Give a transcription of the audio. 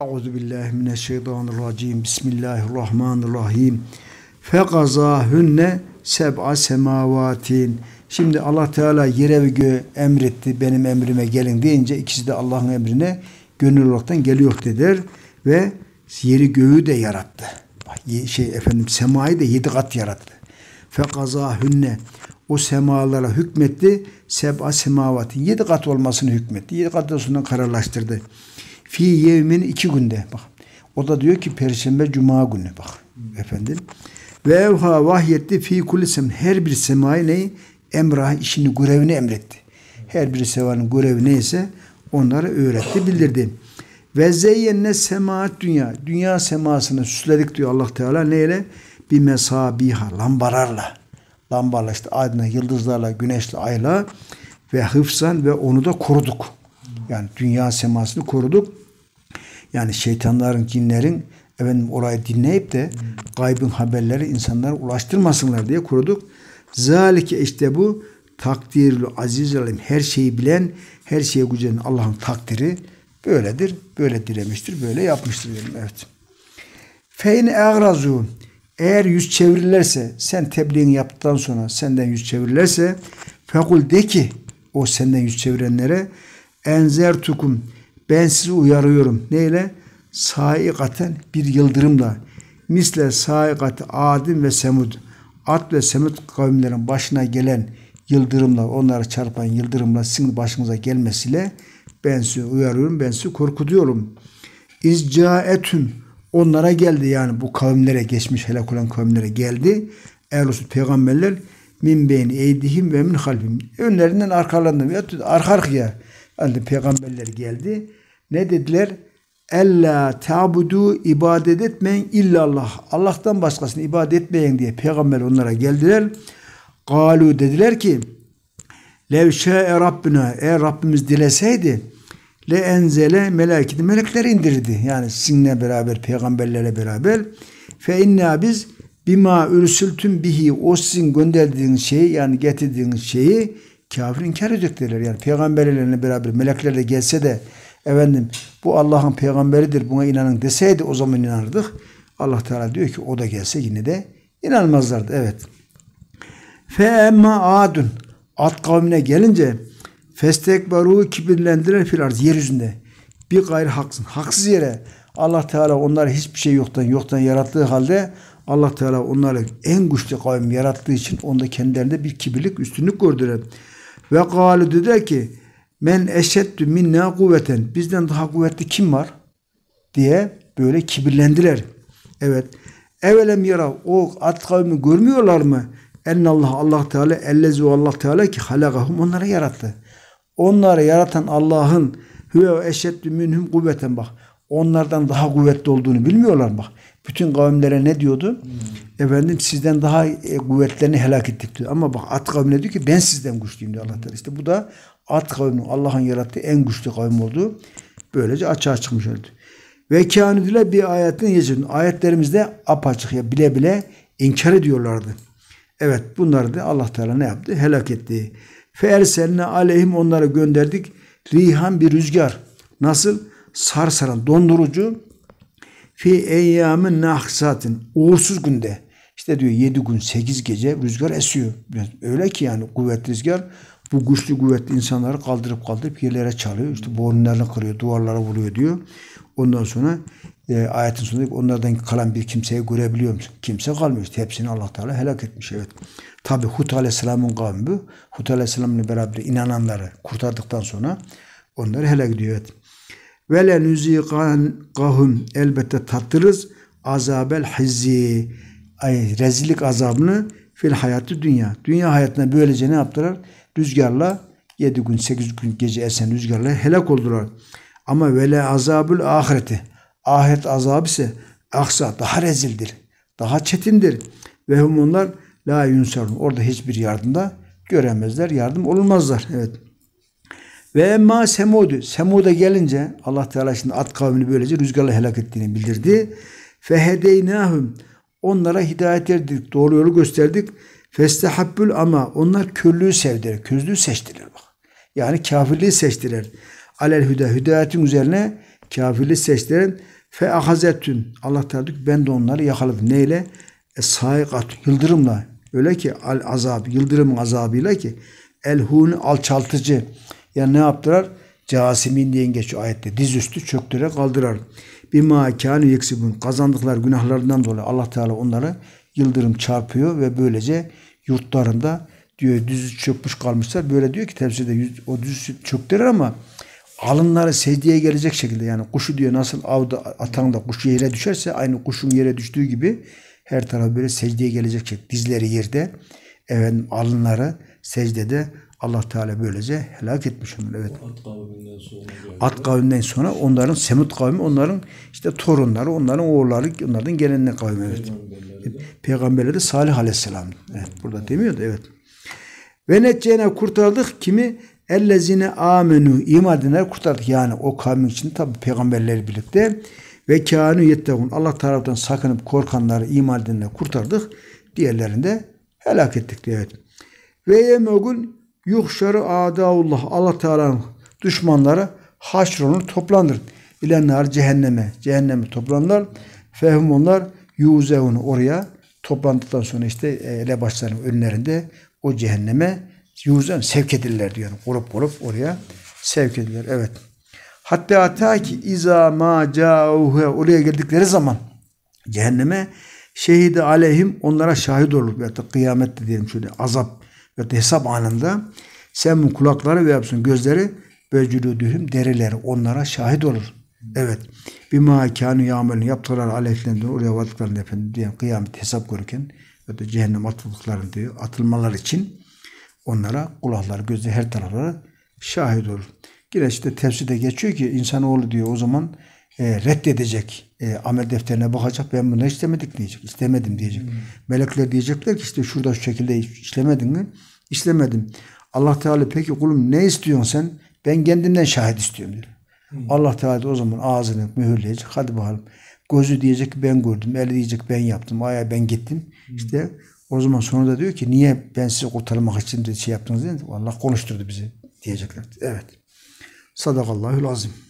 Euzu billahi mineşşeytanirracim. Bismillahirrahmanirrahim. Hunne seb'a semavatin. Şimdi Allah Teala yere ve göğe emretti. Benim emrime gelin deyince ikisi de Allah'ın emrine gönül olaraktan geliyor dediler ve yeri göğü de yarattı. Şey efendim semayı da yedi kat yarattı. Hunne o semalara hükmetti. Seb'a semavatin. Yedi kat olmasını hükmetti. Yedi kat olsundan kararlaştırdı. Fi yevmin iki günde. Bak. O da diyor ki perşembe cuma günü bak. Efendim. Ve evha vahyetti fi kulli her bir semai neyi? Emrah işini görevini emretti. Her bir semanın görevi neyse onları öğretti bildirdi. Ve zeyyenne semaat dünya. Dünya semasını süsledik diyor Allah Teala neyle? Bir mesabiha lambalarla. Lambalarla işte adına yıldızlarla, güneşle, ayla ve hıfsan ve onu da koruduk. Yani dünya semasını koruduk. Yani şeytanların, cinlerin efendim orayı dinleyip de gaybın haberleri insanlara ulaştırmasınlar diye kurduk. Zalike işte bu takdirli aziz alim her şeyi bilen, her şeye gücen Allah'ın takdiri böyledir. Böyle dilemiştir, böyle yapmıştır dedim. Evet. Feyn eğrazu eğer yüz çevirirlerse sen tebliğini yaptıktan sonra senden yüz çevirirlerse fekul de ki o senden yüz çevirenlere enzer tukum ben sizi uyarıyorum. Neyle? Saikaten bir yıldırımla. Misle saikat Adim ve Semud. At ve Semud kavimlerin başına gelen yıldırımla, onlara çarpan yıldırımla sizin başınıza gelmesiyle ben sizi uyarıyorum, ben sizi korkutuyorum. İzcaetün onlara geldi yani bu kavimlere geçmiş helak olan kavimlere geldi. Erlusul peygamberler min beyni eydihim ve min halbim. Önlerinden arkalarından arka arkaya peygamberler geldi. Ne dediler? Ella tabudu ibadet etmeyin illallah. Allah'tan başkasını ibadet etmeyin diye peygamber onlara geldiler. Galu dediler ki Levşe şe'e Rabbine eğer Rabbimiz dileseydi le enzele melekini melekler indirdi. Yani sizinle beraber peygamberlerle beraber fe inna biz bima ürsültüm bihi o sizin gönderdiğiniz şeyi yani getirdiğiniz şeyi kafir inkar edecekler. Yani peygamberlerle beraber meleklerle gelse de efendim bu Allah'ın peygamberidir buna inanın deseydi o zaman inanırdık. Allah Teala diyor ki o da gelse yine de inanmazlardı. Evet. Fe emma adun Ad kavmine gelince festekbaru kibirlendiren fil arz yeryüzünde. Bir gayri haksın. Haksız yere Allah Teala onları hiçbir şey yoktan yoktan yarattığı halde Allah Teala onları en güçlü kavim yarattığı için onda kendilerinde bir kibirlik üstünlük gördüler. Ve galu dedi ki men eşeddü minna kuvveten bizden daha kuvvetli kim var diye böyle kibirlendiler. Evet. Evelem yara o at kavmi görmüyorlar mı? Ennallah Allah Teala ellezi Allah Teala ki halakahum onları yarattı. Onları yaratan Allah'ın hüve eşeddü minhum kuvveten bak onlardan daha kuvvetli olduğunu bilmiyorlar bak. Bütün kavimlere ne diyordu? Hmm. Efendim sizden daha e, kuvvetlerini helak ettik diyor. Ama bak at kavmine diyor ki ben sizden güçlüyüm diyor Allah Teala. İşte bu da at kavminin Allah'ın yarattığı en güçlü kavim olduğu. Böylece açığa çıkmış oldu. Ve kânüdüle bir ayetin yecedun. Ayetlerimizde apaçık ya bile bile inkar ediyorlardı. Evet bunları da Allah Teala ne yaptı? Helak etti. Fe erselne aleyhim onlara gönderdik. Rihan bir rüzgar. Nasıl? sarsaran dondurucu fi eyyamin nahsatin uğursuz günde işte diyor 7 gün 8 gece rüzgar esiyor. Öyle ki yani kuvvetli rüzgar bu güçlü kuvvetli insanları kaldırıp kaldırıp yerlere çalıyor. İşte boğrunlarını kırıyor, duvarlara vuruyor diyor. Ondan sonra e, ayetin sonunda onlardan kalan bir kimseye görebiliyor musun? Kimse kalmıyor. İşte hepsini allah Teala helak etmiş. Evet. Tabi Hud Aleyhisselam'ın kavmi Hud Aleyhisselam'la beraber inananları kurtardıktan sonra onları helak ediyor. Evet. Ve le nüzikahum elbette tattırız azabel hizzi ay, rezillik azabını fil hayatı dünya. Dünya hayatına böylece ne yaptılar? Rüzgarla yedi gün sekiz gün gece esen rüzgarla helak oldular. Ama vele azabül ahireti. Ahiret azabı ise aksa daha rezildir. Daha çetindir. Ve hum onlar la yunsarun. Orada hiçbir yardımda göremezler. Yardım olmazlar Evet. Ve emma semudu. Semud'a gelince Allah Teala şimdi at kavmini böylece rüzgarla helak ettiğini bildirdi. Fehedeynahum. Onlara hidayet erdirdik. Doğru yolu gösterdik. Festehabbül ama onlar körlüğü sevdiler. Közlüğü seçtiler bak. Yani kafirliği seçtiler. Alel hüda. Hidayetin üzerine kafirliği seçtiler. Fe ahazettün. Allah Teala diyor ben de onları yakalıp Neyle? E, saikat. Yıldırımla. Öyle ki al azab. yıldırım azabıyla ki elhun alçaltıcı yani ne yaptılar? Casimin diye geçiyor ayette. diz üstü çöktüre kaldırar. Bir kânü yeksibun. Kazandıklar günahlarından dolayı Allah Teala onları yıldırım çarpıyor ve böylece yurtlarında diyor düz çökmüş kalmışlar. Böyle diyor ki tefsirde o düz çöktürür ama alınları secdeye gelecek şekilde yani kuşu diyor nasıl avda atan da kuş yere düşerse aynı kuşun yere düştüğü gibi her taraf böyle secdeye gelecek şekilde dizleri yerde efendim, alınları secdede Allah Teala böylece helak etmiş onları. Evet. At kavminden sonra. At kavminden sonra onların Semut kavmi, onların işte torunları, onların oğulları, onların gelenine kavmi. Evet. Peygamberleri de Salih Aleyhisselam. Evet, burada demiyordu evet. Ve netcene kurtardık kimi ellezine amenu iman kurtardık. Yani o kavmin için tabi peygamberleri birlikte ve kânü yettegûn Allah tarafından sakınıp korkanları iman edenler kurtardık. Diğerlerinde Helak ettik diyor. Evet. Ve yemegun yuhşarı adaullah Allah Teala'nın düşmanları haşronur toplanır. İlenler cehenneme. Cehenneme toplanırlar. Fehum onlar yuzevun oraya toplandıktan sonra işte ele elebaşların önlerinde o cehenneme yuzevun sevk edilirler diyor. Grup grup oraya sevk edilirler. Evet. Hatta ta ki iza cauhe oraya geldikleri zaman cehenneme Şehidi aleyhim onlara şahit olur ya da kıyamette diyelim şöyle azap ve hesap anında sen bu kulakları ve yapsın gözleri ve cülüdühüm derileri onlara şahit olur. Evet. Bir kânû yâmelûn yaptılar aleyhlerinde oraya vardıklarında efendim diye kıyamet hesap görürken ve de cehennem atıldıklarını diyor atılmalar için onlara kulakları gözleri her taraflara şahit olur. Yine işte tefsirde geçiyor ki insanoğlu diyor o zaman e, reddedecek e, amel defterine bakacak. Ben bunu istemedik diyecek. İstemedim diyecek. Hmm. Melekler diyecekler ki işte şurada şu şekilde işlemedin mi? İşlemedim. Allah Teala peki kulum ne istiyorsun sen? Ben kendimden şahit istiyorum diyor. Hmm. Allah Teala o zaman ağzını mühürleyecek. Hadi bakalım. Gözü diyecek ben gördüm. Eli diyecek ben yaptım. Ayağı ben gittim. Hmm. İşte o zaman sonunda diyor ki niye ben sizi kurtarmak için de şey yaptınız diye. Allah konuşturdu bizi diyecekler. Evet. Sadakallahül azim.